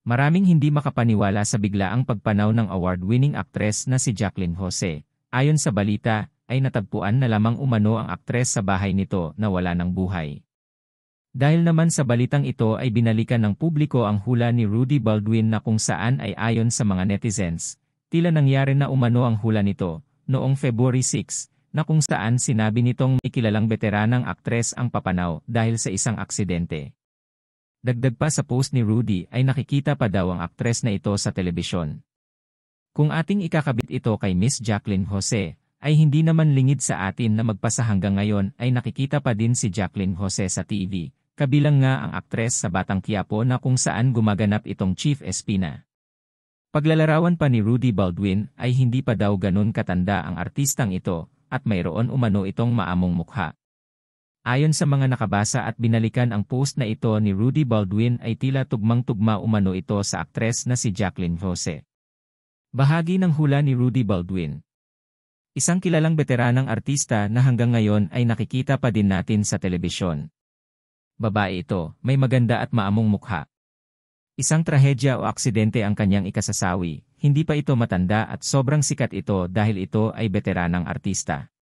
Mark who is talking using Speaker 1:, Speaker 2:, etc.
Speaker 1: Maraming hindi makapaniwala sa biglaang pagpanaw ng award-winning aktres na si Jacqueline Jose. Ayon sa balita, ay natagpuan na lamang umano ang aktres sa bahay nito na wala ng buhay. Dahil naman sa balitang ito ay binalikan ng publiko ang hula ni Rudy Baldwin na kung saan ay ayon sa mga netizens, tila nangyari na umano ang hula nito noong February 6 na kung saan sinabi nitong may kilalang veteranang aktres ang papanaw dahil sa isang aksidente. Dagdag pa sa post ni Rudy ay nakikita pa daw ang aktres na ito sa telebisyon. Kung ating ikakabit ito kay Miss Jacqueline Jose, ay hindi naman lingid sa atin na magpasa hanggang ngayon ay nakikita pa din si Jacqueline Jose sa TV, kabilang nga ang aktres sa Batang Quiapo na kung saan gumaganap itong Chief Espina. Paglalarawan pa ni Rudy Baldwin ay hindi pa daw ganun katanda ang artistang ito at mayroon umano itong maamong mukha. Ayon sa mga nakabasa at binalikan ang post na ito ni Rudy Baldwin ay tila tugmang-tugma umano ito sa aktres na si Jacqueline Jose. Bahagi ng hula ni Rudy Baldwin. Isang kilalang veteranang artista na hanggang ngayon ay nakikita pa din natin sa telebisyon. Babae ito, may maganda at maamong mukha. Isang trahedya o aksidente ang kanyang ikasasawi, hindi pa ito matanda at sobrang sikat ito dahil ito ay veteranang artista.